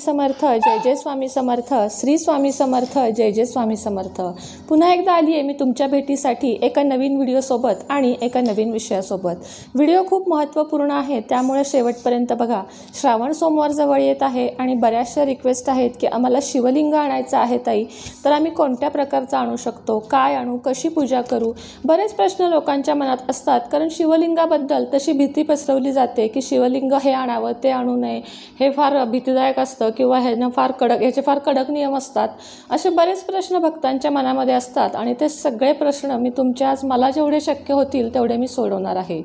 समर्थ जय जय स्वामी समर्थ श्री स्वामी समर्थ जय जय स्वामी समर्थ पुन्हा एकदा आली आहे मी तुमच्या भेटीसाठी एका नवीन व्हिडिओसोबत आणि एका नवीन विषयासोबत व्हिडिओ खूप महत्त्वपूर्ण आहे त्यामुळे शेवटपर्यंत बघा श्रावण सोमवार जवळ येत आहे आणि बऱ्याचशा रिक्वेस्ट आहेत की आम्हाला शिवलिंग आणायचं आहे ताई तर आम्ही कोणत्या प्रकारचं आणू शकतो काय आणू कशी पूजा करू बरेच प्रश्न लोकांच्या मनात असतात कारण शिवलिंगाबद्दल तशी भीती पसरवली जाते की शिवलिंग हे आणावं ते आणू नये हे फार भीतीदायक असतं किंवा ह्यानं फार कडक ह्याचे फार कडक नियम असतात असे बरेच प्रश्न भक्तांच्या मनामध्ये असतात आणि ते सगळे प्रश्न मी तुमच्या आज मला जेवढे शक्य होतील तेवढे मी सोडवणार आहे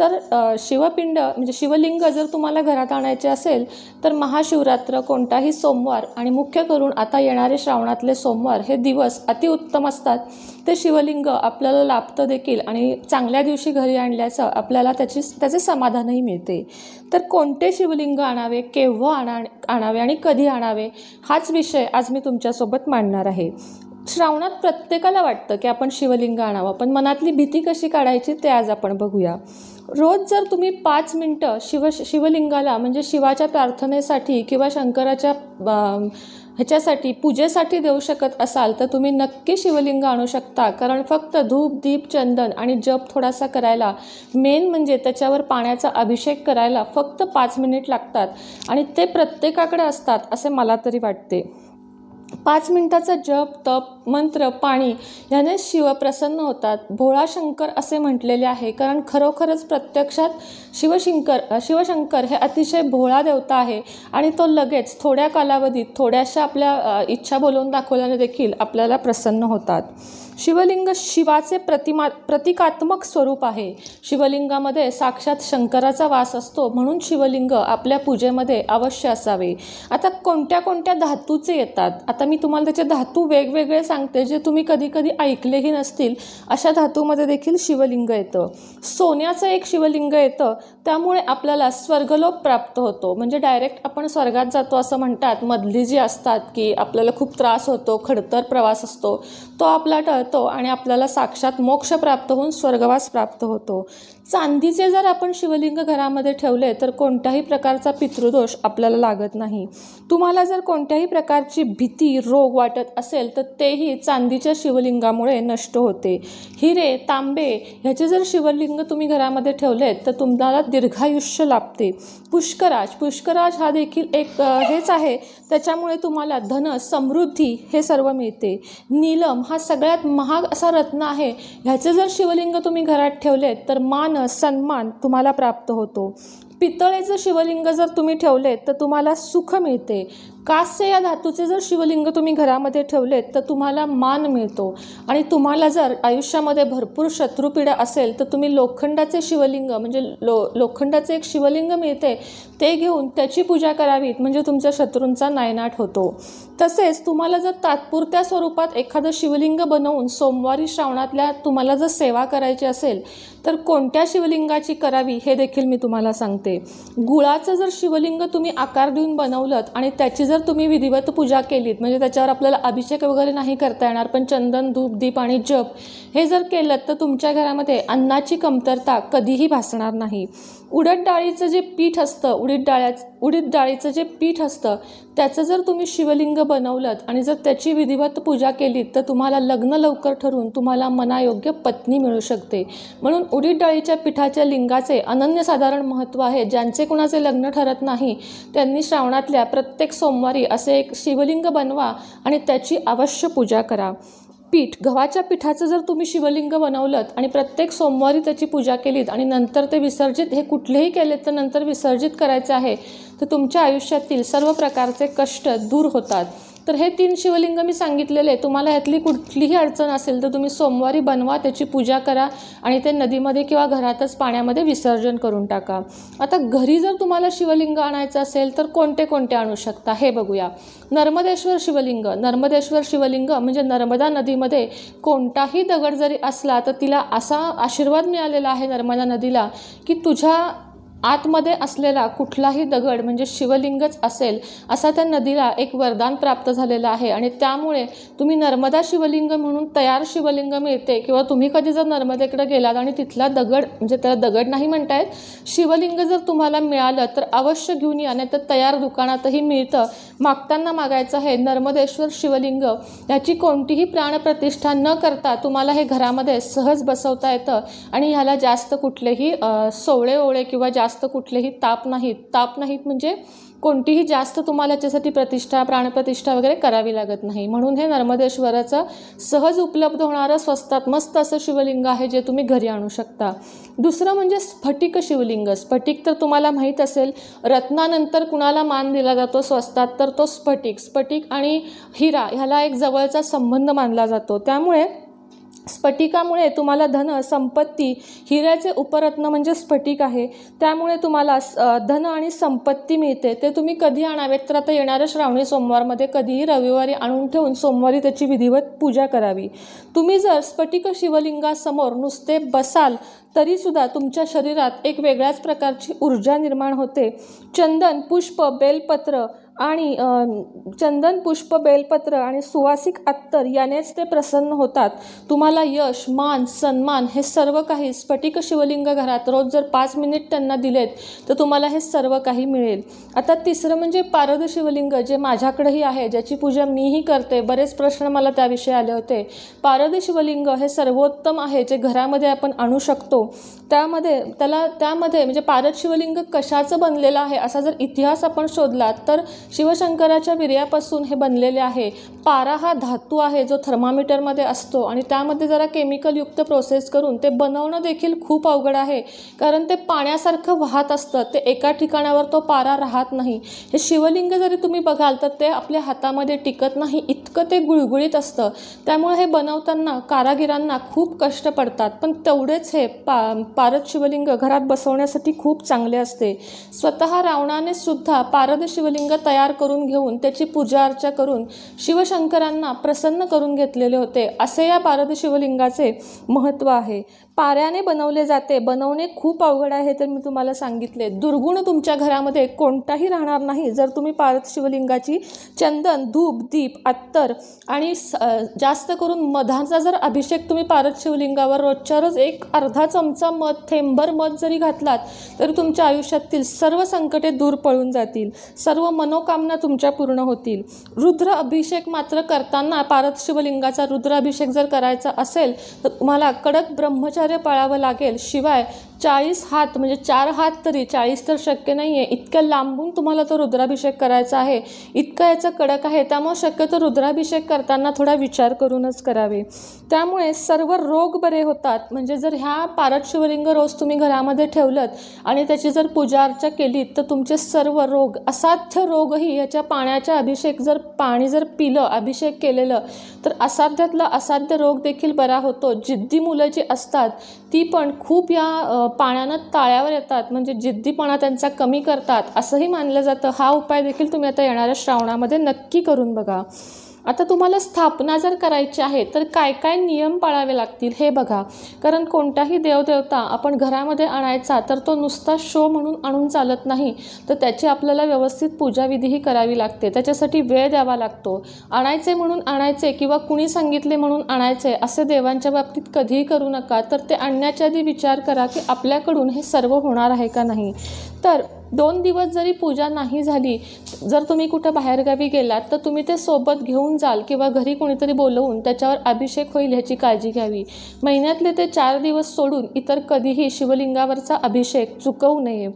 तर शिवपिंड म्हणजे शिवलिंग जर तुम्हाला घरात आणायचे असेल तर महाशिवरात्र कोणताही सोमवार आणि मुख्य करून आता येणारे श्रावणातले सोमवार हे दिवस अतिउत्तम असतात ते शिवलिंग आपल्याला लाभतं देखील आणि चांगल्या दिवशी घरी आणल्याचं आपल्याला त्याची त्याचे समाधानही मिळते तर कोणते शिवलिंग आणावे केव्हा आणा आणावे आणि कधी आणावे हाच विषय आज मी तुमच्यासोबत मांडणार आहे श्रावणात प्रत्येकाला वाटतं की आपण शिवलिंग आणावं पण मनातली भीती कशी काढायची ते आज आपण बघूया रोज जर तुम्ही पाच मिनटं शिव शिवलिंगाला म्हणजे शिवाच्या प्रार्थनेसाठी किंवा शंकराच्या ह्याच्यासाठी पूजेसाठी देऊ शकत असाल तर तुम्ही नक्की शिवलिंग आणू शकता कारण फक्त धूप दीप चंदन आणि जप थोडासा करायला मेन म्हणजे त्याच्यावर पाण्याचा अभिषेक करायला फक्त पाच मिनिट लागतात आणि ते प्रत्येकाकडे असतात असे मला तरी वाटते पाच मिनिटाचा जप तप मंत्र पाणी ह्याने शिव प्रसन्न होतात भोळा शंकर असे म्हटलेले आहे कारण खरोखरच प्रत्यक्षात शिवशंकर शिवशंकर हे अतिशय भोळा देवता आहे आणि तो लगेच थोड्या कालावधीत थोड्याशा आपल्या इच्छा बोलवून दाखवल्याने देखील आपल्याला प्रसन्न होतात शिवलिंग शिवाचे प्रतिमा प्रतिकात्मक स्वरूप आहे शिवलिंगामध्ये साक्षात शंकराचा वास असतो म्हणून शिवलिंग आपल्या पूजेमध्ये अवश्य असावे आता कोणत्या कोणत्या धातूचे येतात आता मी तुम्हाला त्याचे धातू वेगवेगळे सांग सांगते जे तुम्ही कधी कधी ऐकलेही नसतील अशा धातूमध्ये देखील शिवलिंग येतं सोन्याचं एक शिवलिंग येतं त्यामुळे आपल्याला स्वर्गलोप प्राप्त होतो म्हणजे डायरेक्ट आपण स्वर्गात जातो असं म्हणतात मधली जी असतात की आपल्याला खूप त्रास होतो खडतर प्रवास असतो तो आपला टळतो आणि आपल्याला साक्षात मोक्ष प्राप्त होऊन स्वर्गवास प्राप्त होतो चांदीचे जर आपण शिवलिंग घरामध्ये ठेवले तर कोणत्याही प्रकारचा पितृदोष आपल्याला लागत नाही तुम्हाला जर कोणत्याही प्रकारची भीती रोग वाटत असेल तर तेही चांदीच्या शिवलिंगामुळे नष्ट होते हिरे तांबे ह्याचे जर शिवलिंग तुम्ही घरामध्ये ठेवलेत तर तुम्हाला दीर्घायुष्य लाभते पुष्कराज पुष्कराज हा देखील एक हेच आहे त्याच्यामुळे तुम्हाला धन समृद्धी हे सर्व मिळते नीलम हा सगळ्यात महाग असा रत्न आहे ह्याचे जर शिवलिंग तुम्ही घरात ठेवलेत तर मान सन्मान तुम्हाला प्राप्त होतो पितळेचं शिवलिंग जर तुम्ही ठेवले तर तुम्हाला सुख मिळते कास्य या धातूचे जर शिवलिंग तुम्ही घरामध्ये ठेवलेत तर तुम्हाला मान मिळतो आणि तुम्हाला जर आयुष्यामध्ये भरपूर शत्रुपीडा असेल तर तुम्ही लोखंडाचे शिवलिंग म्हणजे लो लोखंडाचे एक शिवलिंग मिळते ते घेऊन त्याची पूजा करावीत म्हणजे तुमच्या शत्रूंचा नायनाट होतो तसेच तुम्हाला जर तात्पुरत्या स्वरूपात एखादं शिवलिंग बनवून सोमवारी श्रावणातल्या तुम्हाला जर सेवा करायची असेल तर कोणत्या शिवलिंगाची करावी हे देखील मी तुम्हाला सांगते गुळाचं जर शिवलिंग तुम्ही आकार देऊन बनवलं आणि त्याची जर तुम्ही विधिवत पूजा केलीत म्हणजे त्याच्यावर आपल्याला अभिषेक वगैरे नाही करता येणार पण चंदन धूप दीप आणि जप हे जर केलं तर तुमच्या घरामध्ये अन्नाची कमतरता कधीही भासणार नाही उडद डाळीचं जे पीठ असतं उडीद डाळ्या उडीद डाळीचं जे पीठ असतं त्याचं जर तुम्ही शिवलिंग बनवलं आणि जर त्याची विधिवत पूजा केली तर तुम्हाला लग्न लवकर ठरून तुम्हाला मनायोग्य पत्नी मिळू शकते म्हणून उडीद डाळीच्या पिठाच्या लिंगाचे अनन्यसाधारण महत्त्व आहे ज्यांचे कुणाचे लग्न ठरत नाही त्यांनी श्रावणातल्या प्रत्येक सोमवारी असे एक शिवलिंग बनवा आणि त्याची अवश्य पूजा करा पीठ गव्हाच्या पिठाचं जर तुम्ही शिवलिंग बनवलं आणि प्रत्येक सोमवारी त्याची पूजा केलीत आणि नंतर ते विसर्जित हे कुठलेही केलेत तर नंतर विसर्जित करायचं आहे तर तुमच्या आयुष्यातील सर्व प्रकारचे कष्ट दूर होतात तर हे तीन शिवलिंग मी सांगितलेले तुम्हाला यातली कुठलीही अडचण असेल तर तुम्ही सोमवारी बनवा त्याची पूजा करा आणि ते नदीमध्ये किंवा घरातच पाण्यामध्ये विसर्जन करून टाका आता घरी जर तुम्हाला शिवलिंग आणायचं असेल तर कोणते कोणते आणू शकता हे बघूया नर्मदेश्वर शिवलिंग नर्मदेश्वर शिवलिंग म्हणजे नर्मदा नदीमध्ये कोणताही दगड जरी असला तर तिला असा आशीर्वाद मिळालेला आहे नर्मदा नदीला की तुझ्या आतमध्ये असलेला कुठलाही दगड म्हणजे शिवलिंगच असेल असा त्या नदीला एक वरदान प्राप्त झालेलं आहे आणि त्यामुळे तुम्ही नर्मदा शिवलिंग म्हणून तयार शिवलिंग मिळते किंवा तुम्ही कधी जर नर्मदेकडे गेलात आणि तिथला दगड म्हणजे त्याला दगड नाही म्हणतायत शिवलिंग जर तुम्हाला मिळालं तर अवश्य घेऊन या नाही तर तयार दुकानातही मिळतं मागताना मागायचं आहे नर्मदेश्वर शिवलिंग याची कोणतीही प्राणप्रतिष्ठा न करता तुम्हाला हे घरामध्ये सहज बसवता येतं आणि ह्याला जास्त कुठलेही सोळे ओळे किंवा जास्त जास्त कुठलेही ताप नाहीत ताप नाहीत म्हणजे कोणतीही जास्त तुम्हाला याच्यासाठी प्रतिष्ठा प्राणप्रतिष्ठा वगैरे करावी लागत नाही म्हणून हे नर्मदेश्वराचं सहज उपलब्ध होणारं स्वस्तात मस्त असं शिवलिंग आहे जे तुम्ही घरी आणू शकता दुसरं म्हणजे स्फटिक शिवलिंग स्फटिक तर तुम्हाला माहीत असेल रत्नानंतर कुणाला मान दिला जातो स्वस्तात तर तो स्फटिक स्फटिक आणि हिरा ह्याला एक जवळचा संबंध मानला जातो त्यामुळे स्फटिकामुळे तुम्हाला धन संपत्ती हिऱ्याचे उपरत्न म्हणजे स्फटिक आहे त्यामुळे तुम्हाला धन आणि संपत्ती मिळते ते तुम्ही कधी आणावेत तर आता येणाऱ्या श्रावणी सोमवारमध्ये कधीही रविवारी आणून ठेवून सोमवारी त्याची विधिवत पूजा करावी तुम्ही जर स्फटिक शिवलिंगासमोर नुसते बसाल तरीसुद्धा तुमच्या शरीरात एक वेगळ्याच प्रकारची ऊर्जा निर्माण होते चंदन पुष्प बेलपत्र आणि चंदन पुष्प बेलपत्र आणि सुवासिक अत्तर यानेच ते प्रसन्न होतात तुम्हाला यश मान सन्मान हे सर्व काही स्फटिक शिवलिंग घरात रोज जर पाच मिनिट त्यांना दिलेत तर तुम्हाला हे सर्व काही मिळेल आता तिसरं म्हणजे पारद शिवलिंग जे माझ्याकडेही आहे ज्याची पूजा मीही करते बरेच प्रश्न मला त्याविषयी आले होते पारद शिवलिंग हे सर्वोत्तम आहे जे घरामध्ये आपण आणू शकतो त्यामध्ये त्याला त्यामध्ये म्हणजे पारद शिवलिंग कशाचं बनलेलं आहे असा जर इतिहास आपण शोधला तर शिवशंकराच्या विर्यापासून हे बनलेले आहे पारा हा धातू आहे जो थर्मामीटरमध्ये असतो आणि त्यामध्ये जरा केमिकलयुक्त प्रोसेस करून ते बनवणं देखील खूप अवघड आहे कारण ते पाण्यासारखं वाहत असतं ते एका ठिकाणावर तो पारा राहत नाही हे शिवलिंग जरी तुम्ही बघाल तर ते आपल्या हातामध्ये टिकत नाही इतकं ते गुळगुळीत असतं त्यामुळे हे बनवताना कारागिरांना खूप कष्ट पडतात पण तेवढेच हे पा पारद शिवलिंग घरात बसवण्यासाठी खूप चांगले असते स्वतः रावणाने सुद्धा पारद शिवलिंग तयार तयार करून घेऊन त्याची पूजा अर्चा करून शिवशंकरांना प्रसन्न करून घेतलेले होते असे या पारद शिवलिंगाचे महत्त्व आहे पाऱ्याने बनवले जाते बनवणे खूप अवघड आहे तर मी तुम्हाला सांगितले दुर्गुण तुमच्या घरामध्ये कोणताही राहणार नाही जर तुम्ही पार्थ शिवलिंगाची चंदन धूप दीप अत्तर आणि जास्त करून मधाचा जर अभिषेक तुम्ही पार्थ शिवलिंगावर रोजच्या रोज एक अर्धा चमचा मध थेंबर मध जरी घातलात तरी तुमच्या आयुष्यातील सर्व संकटे दूर पळून जातील सर्व मनोकामना तुमच्या पूर्ण होतील रुद्र अभिषेक मात्र करताना पार्थशिवलिंगाचा शिवलिंगाचा रुद्राभिषेक जर करायचा असेल तर तुम्हाला कडक ब्रह्मचार पळावं पाळावं लागेल शिवाय चाळीस हात म्हणजे चार हात तरी चाळीस तर शक्य नाही आहे इतक्या लांबून तुम्हाला तो रुद्राभिषेक करायचा आहे इतका याचं कडक आहे त्यामुळे शक्यतो रुद्राभिषेक करताना थोडा विचार करूनच करावे त्यामुळे सर्व रोग बरे होतात म्हणजे जर ह्या पारद शिवलिंग रोज तुम्ही घरामध्ये ठेवलं आणि त्याची जर पूजा अर्चा केली तर तुमचे सर्व रोग असाध्य रोगही याच्या पाण्याच्या अभिषेक जर पाणी जर पिलं अभिषेक केलेलं तर असाध्यातला असाध्य रोग देखील बरा होतो जिद्दी मुलं जी असतात ती पण खूप या पाण्यानं ताळ्यावर येतात म्हणजे जिद्दीपणा त्यांचा कमी करतात असंही मानलं जातं हा उपाय देखील तुम्ही आता येणाऱ्या श्रावणामध्ये नक्की करून बघा आता तुम्हाला स्थापना जर करायची आहे तर काय काय नियम पाळावे लागतील हे बघा कारण कोणताही देवदेवता आपण घरामध्ये आणायचा तर तो नुसता शो म्हणून आणून चालत नाही तर त्याची आपल्याला व्यवस्थित पूजाविधीही करावी लागते त्याच्यासाठी वेळ द्यावा लागतो आणायचे म्हणून आणायचे किंवा कुणी सांगितले म्हणून आणायचे असे देवांच्या बाबतीत कधीही करू नका तर ते आणण्याच्या आधी विचार करा की आपल्याकडून हे सर्व होणार आहे का नाही तर दोन दिवस जरी पूजा नाही झाली जर तुम्ही कुठं बाहेरगावी गेलात तर तुम्ही ते सोबत घेऊन जाल किंवा घरी कोणीतरी बोलवून त्याच्यावर अभिषेक होईल ह्याची काळजी घ्यावी महिन्यातले ते चार दिवस सोडून इतर कधीही शिवलिंगावरचा अभिषेक चुकवू नये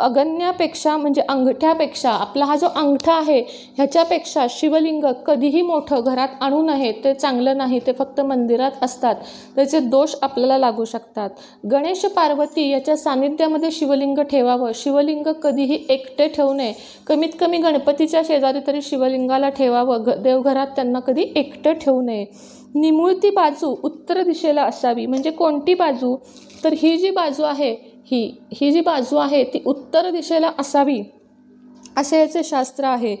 अगण्यापेक्षा म्हणजे अंगठ्यापेक्षा आपला हा जो अंगठा आहे ह्याच्यापेक्षा शिवलिंग कधीही मोठं घरात आणू नये ते चांगलं नाही ते फक्त मंदिरात असतात त्याचे दोष आपल्याला लागू शकतात गणेश पार्वती याच्या सानिध्यामध्ये शिवलिंग ठेवावं शिवलिंग कधीही एकटे ठेवू नये कमीत कमी गणपतीच्या शेजारी तरी शिवलिंगाला ठेवावं ग देवघरात त्यांना कधी एकटं ठेवू नये निमुळती बाजू उत्तर दिशेला असावी म्हणजे कोणती बाजू तर ही जी बाजू आहे ही ही जी बाजू आहे ती उत्तर दिशेला असावी असे याचे शास्त्र आहे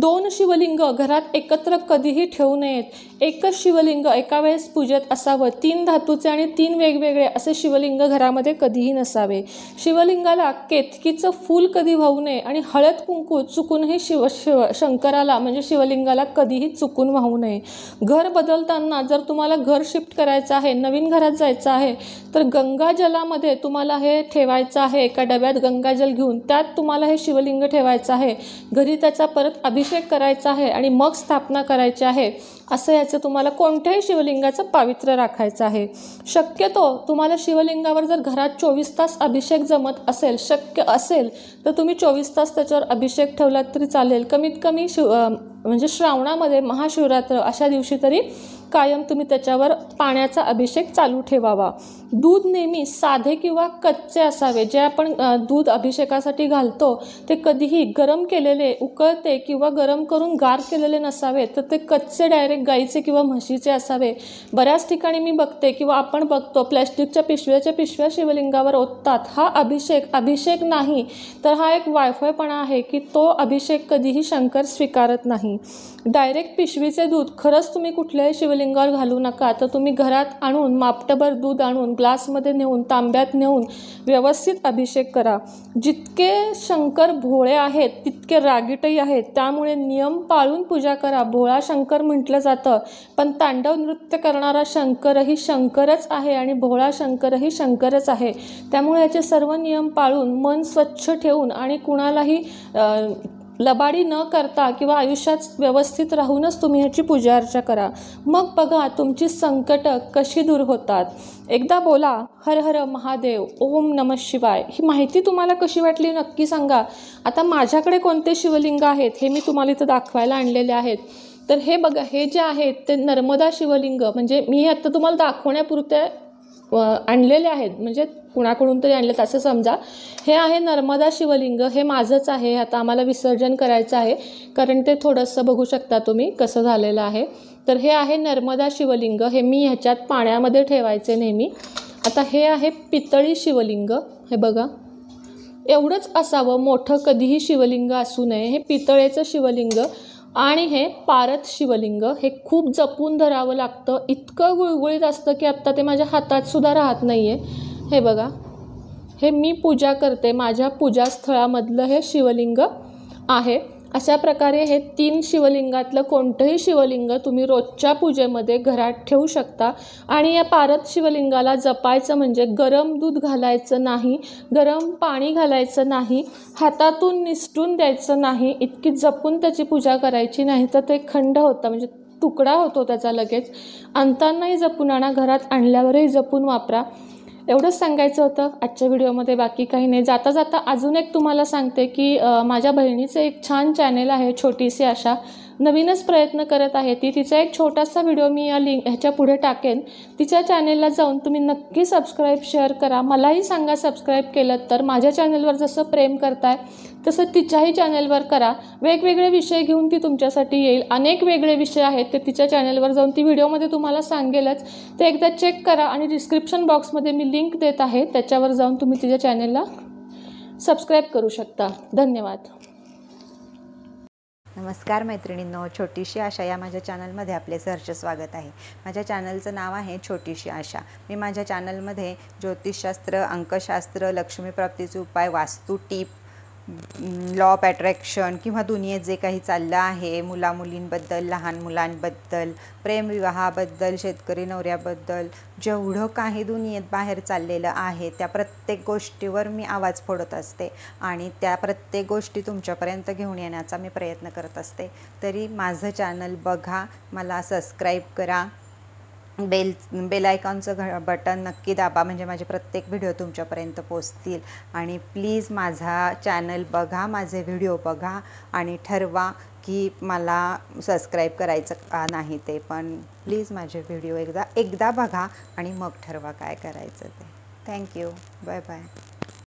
दोन शिवलिंग घरात एकत्र कधीही ठेवू नयेत एकच शिवलिंग एका वेळेस पूजेत असावं तीन धातूचे आणि तीन वेगवेगळे असे शिवलिंग घरामध्ये कधीही नसावे शिवलिंगाला केतकीचं फूल कधी वाहू नये आणि हळद कुंकू चुकूनही शिव शिव शंकराला म्हणजे शिवलिंगाला कधीही चुकून वाहू नये घर बदलताना जर तुम्हाला घर शिफ्ट करायचं आहे नवीन घरात जायचं आहे तर गंगाजलामध्ये तुम्हाला हे ठेवायचं आहे एका डब्यात गंगाजल घेऊन त्यात तुम्हाला हे शिवलिंग ठेवायचं आहे घरी त्याचा परत अभिषेक करायचा आहे आणि मग स्थापना करायची आहे असं तुम्हाला कोणत्याही शिवलिंगाचं पावित्र्य राखायचं आहे शक्यतो तुम्हाला शिवलिंगावर जर घरात चोवीस तास अभिषेक जमत असेल शक्य असेल तर तुम्ही चोवीस तास त्याच्यावर अभिषेक ठेवलात तरी चालेल कमीत कमी शिव म्हणजे श्रावणामध्ये महाशिवरात्र अशा दिवशी तरी कायम तुम्ही त्याच्यावर पाण्याचा अभिषेक चालू ठेवावा दूध नेहमी साधे किंवा कच्चे असावे जे आपण दूध अभिषेकासाठी घालतो ते कधीही गरम केलेले उकळते किंवा गरम करून गार केलेले नसावे तर ते कच्चे डायरेक्ट गाईचे किंवा म्हशीचे असावे बऱ्याच ठिकाणी मी बघते किंवा आपण बघतो प्लॅस्टिकच्या पिशव्याच्या पिशव्या शिवलिंगावर ओततात हा अभिषेक अभिषेक नाही तर हा एक वायफळपणा आहे की तो अभिषेक कधीही शंकर स्वीकारत नाही डायरेक्ट पिशवीचे दूध खरंच तुम्ही कुठल्याही शिवलिंगावर घालू नका तर तुम्ही घरात आणून मापटभर दूध आणून ग्लासमध्ये नेऊन तांब्यात नेऊन व्यवस्थित अभिषेक करा जितके शंकर भोळे आहेत तितके रागीटही आहेत त्यामुळे नियम पाळून पूजा करा भोळा शंकर म्हटलं जातं पण तांडव नृत्य करणारा शंकरही शंकरच आहे आणि भोळा शंकरही शंकरच आहे त्यामुळे याचे सर्व नियम पाळून मन स्वच्छ ठेवून आणि कुणालाही लबाडी न करता किंवा आयुष्यात व्यवस्थित राहूनच तुम्ही ह्याची पूजा अर्चा करा मग बघा तुमची संकटं कशी दूर होतात एकदा बोला हर हर महादेव ओम नम शिवाय ही माहिती तुम्हाला कशी वाटली नक्की सांगा आता माझ्याकडे कोणते शिवलिंग आहेत हे मी तुम्हाला इथं दाखवायला आणलेले आहेत तर हे बघा हे जे आहेत ते नर्मदा शिवलिंग म्हणजे मी आता तुम्हाला दाखवण्यापुरते आणलेले आहेत म्हणजे कुणाकडून तरी आणलेत असं समजा हे आहे नर्मदा शिवलिंग हे माझंच आहे आता आम्हाला विसर्जन करायचं आहे कारण ते थोडंसं बघू शकता तुम्ही कसं झालेलं आहे तर हे आहे नर्मदा शिवलिंग हे मी ह्याच्यात पाण्यामध्ये ठेवायचे नेहमी आता हे आहे पितळी शिवलिंग हे बघा एवढंच असावं मोठं कधीही शिवलिंग असू नये हे पितळेचं शिवलिंग आणि हे पारत शिवलिंग हे खूप जपून धरावं लागतं इतकं गुळगुळीत असतं की आत्ता ते माझ्या हातातसुद्धा राहत नाही आहे हे बघा हे मी पूजा करते माझ्या पूजास्थळामधलं हे शिवलिंग आहे अशा प्रकारे हे तीन शिवलिंगातलं कोणतंही शिवलिंग तुम्ही रोजच्या पूजेमध्ये घरात ठेवू शकता आणि या पारत शिवलिंगाला जपायचं म्हणजे गरम दूध घालायचं नाही गरम पाणी घालायचं नाही हातातून निसटून द्यायचं नाही इतकी जपून त्याची पूजा करायची नाही तर ते खंड होतं म्हणजे तुकडा होतो त्याचा लगेच अंतांनाही जपून आणा घरात आणल्यावरही जपून वापरा एवढंच सांगायचं होतं आजच्या व्हिडिओमध्ये बाकी काही नाही जाता जाता अजून एक तुम्हाला सांगते की माझ्या बहिणीचं एक छान चॅनेल आहे छोटीशी आशा नवीनच प्रयत्न करत आहे ती तिचा एक छोटासा व्हिडिओ मी या लिंक ह्याच्या पुढे टाकेन तिच्या चॅनेलला जाऊन तुम्ही नक्की सबस्क्राईब शेअर करा मलाही सांगा सबस्क्राईब केलं तर माझ्या चॅनेलवर जसं प्रेम करताय तसं तिच्याही चॅनेलवर करा वेगवेगळे विषय घेऊन ती तुमच्यासाठी येईल अनेक वेगळे विषय आहेत ते तिच्या चॅनेलवर जाऊन ती व्हिडिओमध्ये तुम्हाला सांगेलच ते एकदा चेक करा आणि डिस्क्रिप्शन बॉक्समध्ये मी लिंक देत आहे त्याच्यावर जाऊन तुम्ही तिच्या चॅनेलला सबस्क्राईब करू शकता धन्यवाद नमस्कार मैत्रिणींनो छोटीशी आशा या माझ्या चॅनलमध्ये आपले सहर्ष स्वागत आहे माझ्या चॅनलचं नाव आहे छोटीशी आशा मी माझ्या चॅनलमध्ये ज्योतिषशास्त्र अंकशास्त्र लक्ष्मीप्राप्तीचे उपाय वास्तू टीप लॉ ऑफ अट्रॅक्शन किंवा दुनियेत जे काही चाललं आहे मुलामुलींबद्दल लहान मुलांबद्दल प्रेमविवाहाबद्दल शेतकरी नवऱ्याबद्दल जेवढं काही दुनियेत बाहेर चाललेलं आहे त्या प्रत्येक गोष्टीवर मी आवाज फोडत असते आणि त्या प्रत्येक गोष्टी तुमच्यापर्यंत घेऊन येण्याचा मी प्रयत्न करत असते तरी माझं चॅनल बघा मला सबस्क्राईब करा बेल बेलायकॉनचं घ बटन नक्की दाबा म्हणजे माझे प्रत्येक व्हिडिओ तुमच्यापर्यंत पोचतील आणि प्लीज माझा चॅनल बघा माझे व्हिडिओ बघा आणि ठरवा की मला सबस्क्राईब करायचं का नाही ते पण प्लीज माझे व्हिडिओ एकदा एकदा बघा आणि मग ठरवा काय करायचं ते थँक्यू बाय बाय